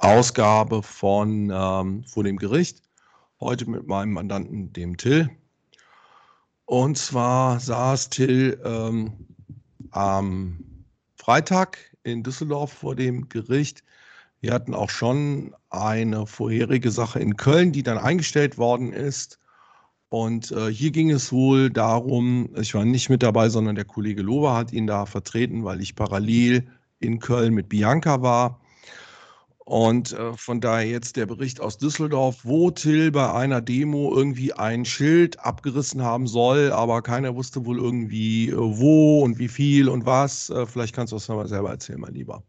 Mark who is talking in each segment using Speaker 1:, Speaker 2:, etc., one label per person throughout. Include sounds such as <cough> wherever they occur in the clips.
Speaker 1: Ausgabe von ähm, vor dem Gericht. Heute mit meinem Mandanten, dem Till. Und zwar saß Till ähm, am Freitag in Düsseldorf vor dem Gericht. Wir hatten auch schon eine vorherige Sache in Köln, die dann eingestellt worden ist. Und äh, hier ging es wohl darum, ich war nicht mit dabei, sondern der Kollege Lober hat ihn da vertreten, weil ich parallel in Köln mit Bianca war und äh, von daher jetzt der Bericht aus Düsseldorf, wo Till bei einer Demo irgendwie ein Schild abgerissen haben soll, aber keiner wusste wohl irgendwie äh, wo und wie viel und was. Äh, vielleicht kannst du das nochmal selber erzählen, mein Lieber.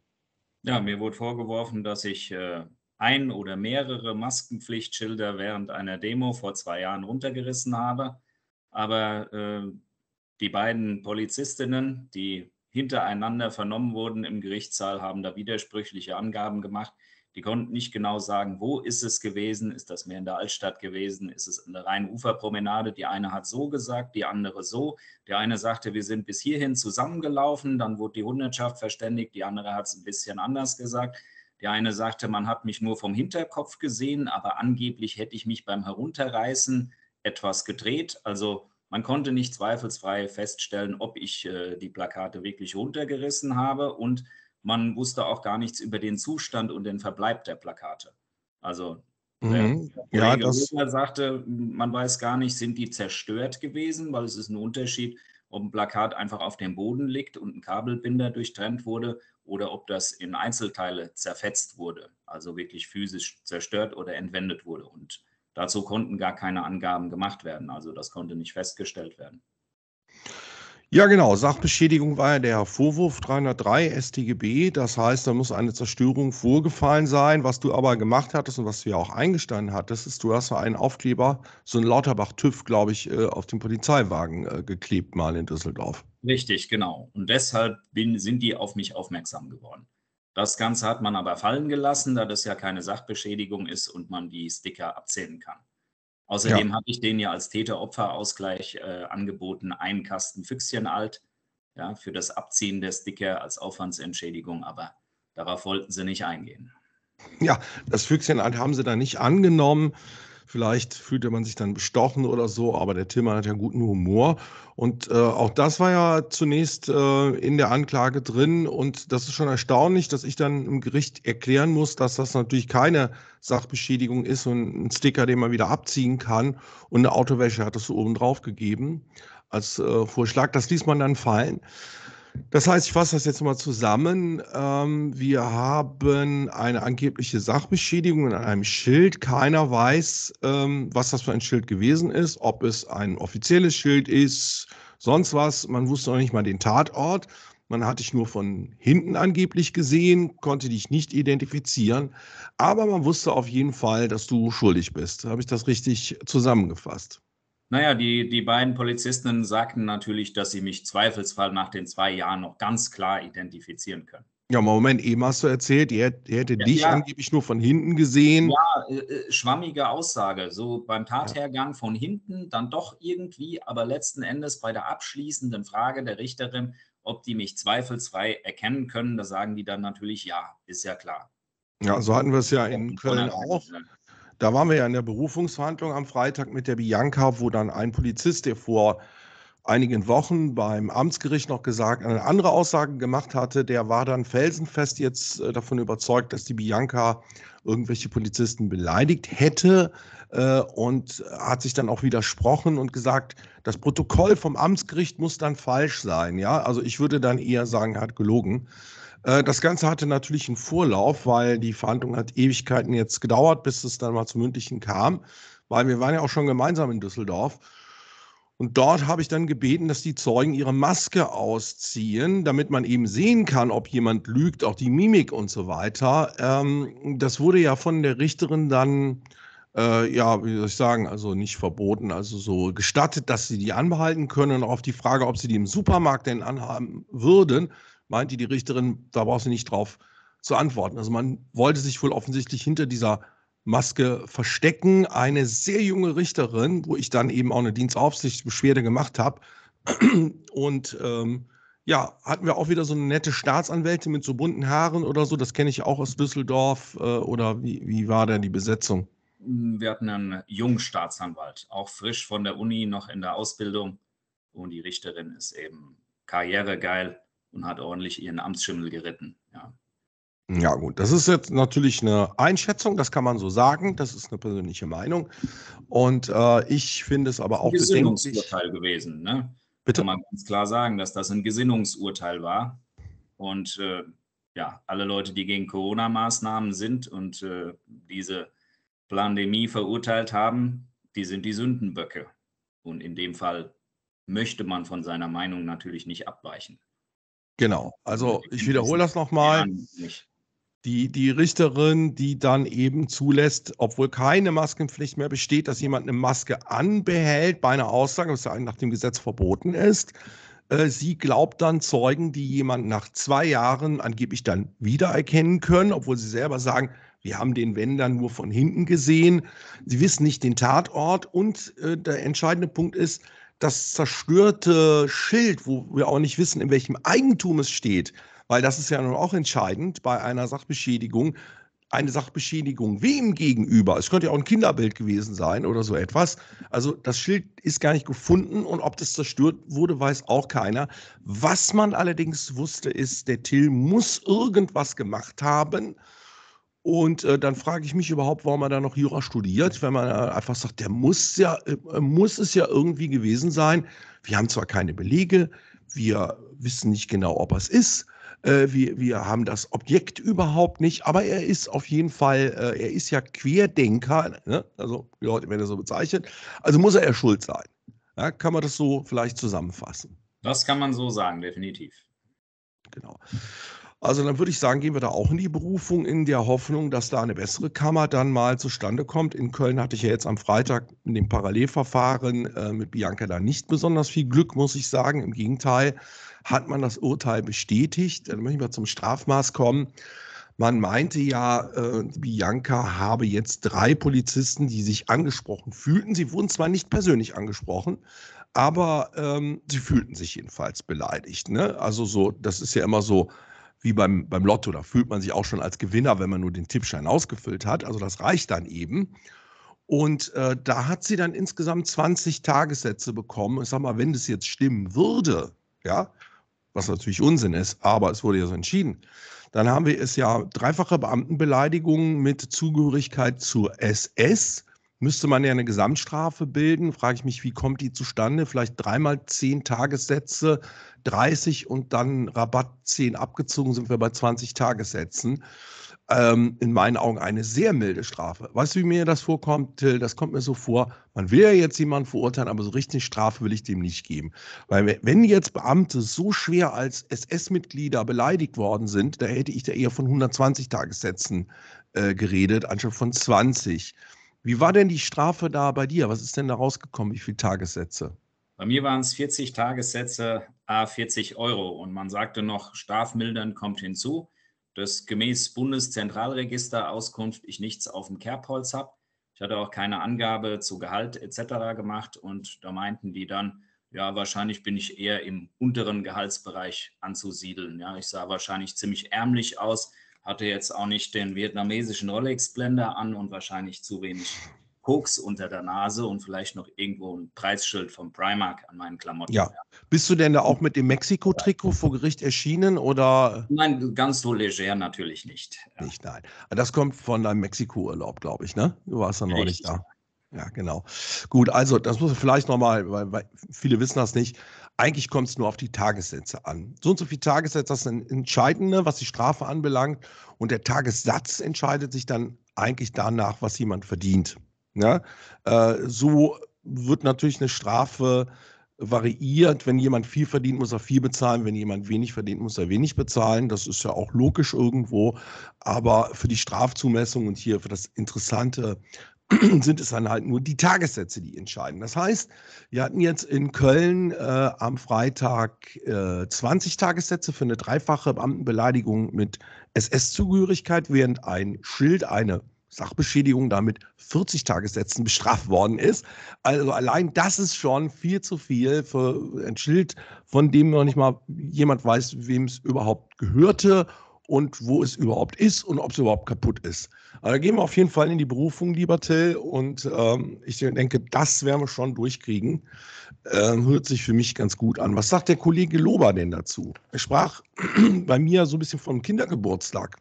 Speaker 2: Ja, mir wurde vorgeworfen, dass ich äh, ein oder mehrere Maskenpflichtschilder während einer Demo vor zwei Jahren runtergerissen habe. Aber äh, die beiden Polizistinnen, die hintereinander vernommen wurden im Gerichtssaal, haben da widersprüchliche Angaben gemacht. Die konnten nicht genau sagen, wo ist es gewesen? Ist das mehr in der Altstadt gewesen? Ist es an der Rheinuferpromenade? Die eine hat so gesagt, die andere so. Der eine sagte, wir sind bis hierhin zusammengelaufen. Dann wurde die Hundertschaft verständigt. Die andere hat es ein bisschen anders gesagt. Der eine sagte, man hat mich nur vom Hinterkopf gesehen, aber angeblich hätte ich mich beim Herunterreißen etwas gedreht. Also man konnte nicht zweifelsfrei feststellen, ob ich äh, die Plakate wirklich runtergerissen habe und man wusste auch gar nichts über den Zustand und den Verbleib der Plakate. Also äh, mhm. der ja, Regler sagte, man weiß gar nicht, sind die zerstört gewesen, weil es ist ein Unterschied, ob ein Plakat einfach auf dem Boden liegt und ein Kabelbinder durchtrennt wurde oder ob das in Einzelteile zerfetzt wurde, also wirklich physisch zerstört oder entwendet wurde. Und Dazu konnten gar keine Angaben gemacht werden. Also das konnte nicht festgestellt werden.
Speaker 1: Ja, genau. Sachbeschädigung war ja der Vorwurf 303 StGB. Das heißt, da muss eine Zerstörung vorgefallen sein. Was du aber gemacht hattest und was du ja auch eingestanden hattest, ist, du hast ja einen Aufkleber, so einen Lauterbach-TÜV, glaube ich, äh, auf den Polizeiwagen äh, geklebt, mal in Düsseldorf.
Speaker 2: Richtig, genau. Und deshalb bin, sind die auf mich aufmerksam geworden. Das Ganze hat man aber fallen gelassen, da das ja keine Sachbeschädigung ist und man die Sticker abzählen kann. Außerdem ja. habe ich denen ja als Täter-Opfer-Ausgleich äh, angeboten, einen Kasten Füchschen alt ja, für das Abziehen der Sticker als Aufwandsentschädigung, aber darauf wollten sie nicht eingehen.
Speaker 1: Ja, das Füchschen alt haben sie da nicht angenommen. Vielleicht fühlte man sich dann bestochen oder so, aber der Tillmann hat ja guten Humor. Und äh, auch das war ja zunächst äh, in der Anklage drin. Und das ist schon erstaunlich, dass ich dann im Gericht erklären muss, dass das natürlich keine Sachbeschädigung ist und ein Sticker, den man wieder abziehen kann. Und eine Autowäsche hat das so oben drauf gegeben als äh, Vorschlag. Das ließ man dann fallen. Das heißt, ich fasse das jetzt mal zusammen. Ähm, wir haben eine angebliche Sachbeschädigung in einem Schild. Keiner weiß, ähm, was das für ein Schild gewesen ist, ob es ein offizielles Schild ist, sonst was. Man wusste noch nicht mal den Tatort. Man hatte dich nur von hinten angeblich gesehen, konnte dich nicht identifizieren. Aber man wusste auf jeden Fall, dass du schuldig bist. Habe ich das richtig zusammengefasst?
Speaker 2: Naja, die, die beiden Polizisten sagten natürlich, dass sie mich zweifelsfall nach den zwei Jahren noch ganz klar identifizieren können.
Speaker 1: Ja, Moment, eben hast du erzählt, ihr, hätt, ihr ja, dich ja. angeblich nur von hinten gesehen. Ja,
Speaker 2: äh, äh, schwammige Aussage. So beim Tathergang von hinten, dann doch irgendwie, aber letzten Endes bei der abschließenden Frage der Richterin, ob die mich zweifelsfrei erkennen können, da sagen die dann natürlich ja, ist ja klar.
Speaker 1: Ja, so hatten wir es ja in Köln auch. Da waren wir ja in der Berufungsverhandlung am Freitag mit der Bianca, wo dann ein Polizist, der vor einigen Wochen beim Amtsgericht noch gesagt, eine andere Aussage gemacht hatte, der war dann felsenfest jetzt äh, davon überzeugt, dass die Bianca irgendwelche Polizisten beleidigt hätte äh, und hat sich dann auch widersprochen und gesagt, das Protokoll vom Amtsgericht muss dann falsch sein. Ja, also ich würde dann eher sagen, er hat gelogen. Äh, das Ganze hatte natürlich einen Vorlauf, weil die Verhandlung hat Ewigkeiten jetzt gedauert, bis es dann mal zum Mündlichen kam, weil wir waren ja auch schon gemeinsam in Düsseldorf. Und dort habe ich dann gebeten, dass die Zeugen ihre Maske ausziehen, damit man eben sehen kann, ob jemand lügt, auch die Mimik und so weiter. Ähm, das wurde ja von der Richterin dann, äh, ja, wie soll ich sagen, also nicht verboten, also so gestattet, dass sie die anbehalten können. Und auf die Frage, ob sie die im Supermarkt denn anhaben würden, meinte die Richterin, da brauchst du nicht drauf zu antworten. Also man wollte sich wohl offensichtlich hinter dieser Maske verstecken. Eine sehr junge Richterin, wo ich dann eben auch eine Dienstaufsichtsbeschwerde gemacht habe. Und ähm, ja, hatten wir auch wieder so eine nette Staatsanwältin mit so bunten Haaren oder so. Das kenne ich auch aus Düsseldorf. Äh, oder wie, wie war denn die Besetzung?
Speaker 2: Mm, wir hatten einen jungen Staatsanwalt, auch frisch von der Uni, noch in der Ausbildung. Und die Richterin ist eben karrieregeil, und hat ordentlich ihren Amtsschimmel geritten. Ja.
Speaker 1: Ja, gut, das ist jetzt natürlich eine Einschätzung, das kann man so sagen, das ist eine persönliche Meinung. Und äh, ich finde es aber auch. Ein Gesinnungsurteil
Speaker 2: gewesen, ne? Bitte. Kann man ganz klar sagen, dass das ein Gesinnungsurteil war. Und äh, ja, alle Leute, die gegen Corona-Maßnahmen sind und äh, diese Pandemie verurteilt haben, die sind die Sündenböcke. Und in dem Fall möchte man von seiner Meinung natürlich nicht abweichen.
Speaker 1: Genau. Also ich wiederhole das nochmal. Die, die Richterin, die dann eben zulässt, obwohl keine Maskenpflicht mehr besteht, dass jemand eine Maske anbehält bei einer Aussage, was ja nach dem Gesetz verboten ist. Äh, sie glaubt dann Zeugen, die jemand nach zwei Jahren angeblich dann wiedererkennen können, obwohl sie selber sagen, wir haben den Wender nur von hinten gesehen. Sie wissen nicht den Tatort. Und äh, der entscheidende Punkt ist, das zerstörte Schild, wo wir auch nicht wissen, in welchem Eigentum es steht, weil das ist ja nun auch entscheidend bei einer Sachbeschädigung, eine Sachbeschädigung wem gegenüber? Es könnte ja auch ein Kinderbild gewesen sein oder so etwas. Also das Schild ist gar nicht gefunden und ob das zerstört wurde, weiß auch keiner. Was man allerdings wusste, ist, der Till muss irgendwas gemacht haben, und äh, dann frage ich mich überhaupt, warum er da noch Jura studiert, wenn man äh, einfach sagt, der muss ja, äh, muss es ja irgendwie gewesen sein. Wir haben zwar keine Belege, wir wissen nicht genau, ob es ist. Äh, wir, wir haben das Objekt überhaupt nicht, aber er ist auf jeden Fall, äh, er ist ja Querdenker, ne? also wie Leute werden das so bezeichnet. Also muss er ja schuld sein. Ja, kann man das so vielleicht zusammenfassen?
Speaker 2: Das kann man so sagen, definitiv.
Speaker 1: Genau. Also dann würde ich sagen, gehen wir da auch in die Berufung in der Hoffnung, dass da eine bessere Kammer dann mal zustande kommt. In Köln hatte ich ja jetzt am Freitag in dem Parallelverfahren äh, mit Bianca da nicht besonders viel Glück, muss ich sagen. Im Gegenteil hat man das Urteil bestätigt. Dann möchte ich mal zum Strafmaß kommen. Man meinte ja, äh, Bianca habe jetzt drei Polizisten, die sich angesprochen fühlten. Sie wurden zwar nicht persönlich angesprochen, aber ähm, sie fühlten sich jedenfalls beleidigt. Ne? Also so, das ist ja immer so wie beim, beim Lotto. Da fühlt man sich auch schon als Gewinner, wenn man nur den Tippschein ausgefüllt hat. Also das reicht dann eben. Und äh, da hat sie dann insgesamt 20 Tagessätze bekommen. Ich sag mal, wenn das jetzt stimmen würde, ja, was natürlich Unsinn ist, aber es wurde ja so entschieden. Dann haben wir es ja dreifache Beamtenbeleidigung mit Zugehörigkeit zur SS. Müsste man ja eine Gesamtstrafe bilden. Frage ich mich, wie kommt die zustande? Vielleicht dreimal zehn Tagessätze 30 und dann Rabatt 10 abgezogen, sind wir bei 20 Tagessätzen. Ähm, in meinen Augen eine sehr milde Strafe. Weißt du, wie mir das vorkommt, Till? Das kommt mir so vor, man will ja jetzt jemanden verurteilen, aber so richtig Strafe will ich dem nicht geben. Weil wenn jetzt Beamte so schwer als SS-Mitglieder beleidigt worden sind, da hätte ich da eher von 120 Tagessätzen äh, geredet, anstatt von 20. Wie war denn die Strafe da bei dir? Was ist denn da rausgekommen? Wie viele Tagessätze?
Speaker 2: Bei mir waren es 40 Tagessätze, a 40 Euro. Und man sagte noch, strafmildern kommt hinzu, dass gemäß Bundeszentralregister Auskunft ich nichts auf dem Kerbholz habe. Ich hatte auch keine Angabe zu Gehalt etc. gemacht. Und da meinten die dann, ja, wahrscheinlich bin ich eher im unteren Gehaltsbereich anzusiedeln. Ja, ich sah wahrscheinlich ziemlich ärmlich aus, hatte jetzt auch nicht den vietnamesischen Rolex-Blender an und wahrscheinlich zu wenig Koks unter der Nase und vielleicht noch irgendwo ein Preisschild vom Primark an meinen Klamotten. Ja.
Speaker 1: Bist du denn da auch mit dem Mexiko-Trikot vor Gericht erschienen oder?
Speaker 2: Nein, ganz so leger natürlich nicht.
Speaker 1: Ja. Nicht, nein. Das kommt von deinem Mexiko-Urlaub, glaube ich, ne? Du warst ja neulich da. Ja, genau. Gut, also das muss ich vielleicht nochmal, weil, weil viele wissen das nicht. Eigentlich kommt es nur auf die Tagessätze an. So und so viele Tagessätze das sind entscheidende, was die Strafe anbelangt. Und der Tagessatz entscheidet sich dann eigentlich danach, was jemand verdient. Ja? Äh, so wird natürlich eine Strafe variiert. Wenn jemand viel verdient, muss er viel bezahlen. Wenn jemand wenig verdient, muss er wenig bezahlen. Das ist ja auch logisch irgendwo. Aber für die Strafzumessung und hier für das Interessante <clears throat> sind es dann halt nur die Tagessätze, die entscheiden. Das heißt, wir hatten jetzt in Köln äh, am Freitag äh, 20 Tagessätze für eine dreifache Beamtenbeleidigung mit SS-Zugehörigkeit, während ein Schild eine Sachbeschädigung damit 40 Tagessätzen bestraft worden ist. Also allein das ist schon viel zu viel für ein Schild, von dem noch nicht mal jemand weiß, wem es überhaupt gehörte und wo es überhaupt ist und ob es überhaupt kaputt ist. Aber also da gehen wir auf jeden Fall in die Berufung, lieber Till. Und ähm, ich denke, das werden wir schon durchkriegen. Ähm, hört sich für mich ganz gut an. Was sagt der Kollege Lober denn dazu? Er sprach <clears throat> bei mir so ein bisschen vom Kindergeburtstag.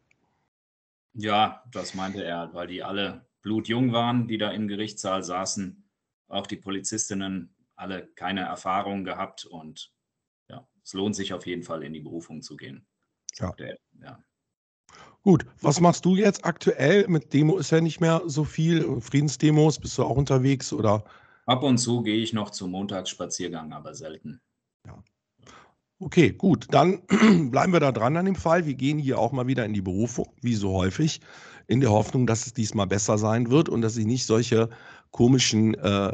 Speaker 2: Ja, das meinte er, weil die alle blutjung waren, die da im Gerichtssaal saßen. Auch die Polizistinnen alle keine Erfahrung gehabt und ja, es lohnt sich auf jeden Fall in die Berufung zu gehen. Ja. Der, ja.
Speaker 1: Gut, was machst du jetzt aktuell? Mit Demo ist ja nicht mehr so viel. Friedensdemos, bist du auch unterwegs oder?
Speaker 2: Ab und zu gehe ich noch zum Montagsspaziergang, aber selten. Ja.
Speaker 1: Okay, gut. Dann <clears throat> bleiben wir da dran an dem Fall. Wir gehen hier auch mal wieder in die Berufung, wie so häufig, in der Hoffnung, dass es diesmal besser sein wird und dass ich nicht solche komischen äh,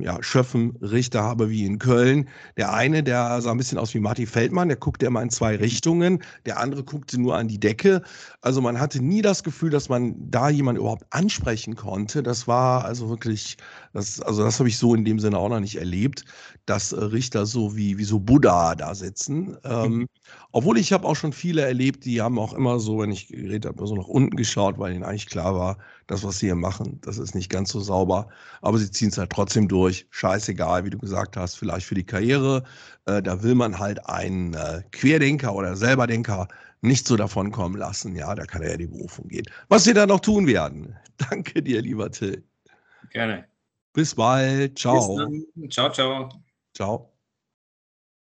Speaker 1: ja, Schöffenrichter habe wie in Köln. Der eine, der sah ein bisschen aus wie Marty Feldmann, der guckte immer in zwei Richtungen, der andere guckte nur an die Decke. Also man hatte nie das Gefühl, dass man da jemanden überhaupt ansprechen konnte. Das war also wirklich, das, also das habe ich so in dem Sinne auch noch nicht erlebt, dass äh, Richter so wie, wie so Buddha da sitzen. Ähm, mhm. obwohl ich habe auch schon viele erlebt, die haben auch immer so, wenn ich geredet habe, so nach unten geschaut, weil ihnen eigentlich klar war, das, was sie hier machen, das ist nicht ganz so sauber. Aber sie ziehen es halt trotzdem durch. Scheißegal, wie du gesagt hast, vielleicht für die Karriere. Äh, da will man halt einen äh, Querdenker oder Selberdenker nicht so davon kommen lassen. Ja, da kann er ja die Berufung gehen. Was wir da noch tun werden. <laughs> Danke dir, lieber Till. Gerne. Bis bald. Ciao.
Speaker 2: Bis ciao, ciao.
Speaker 1: Ciao.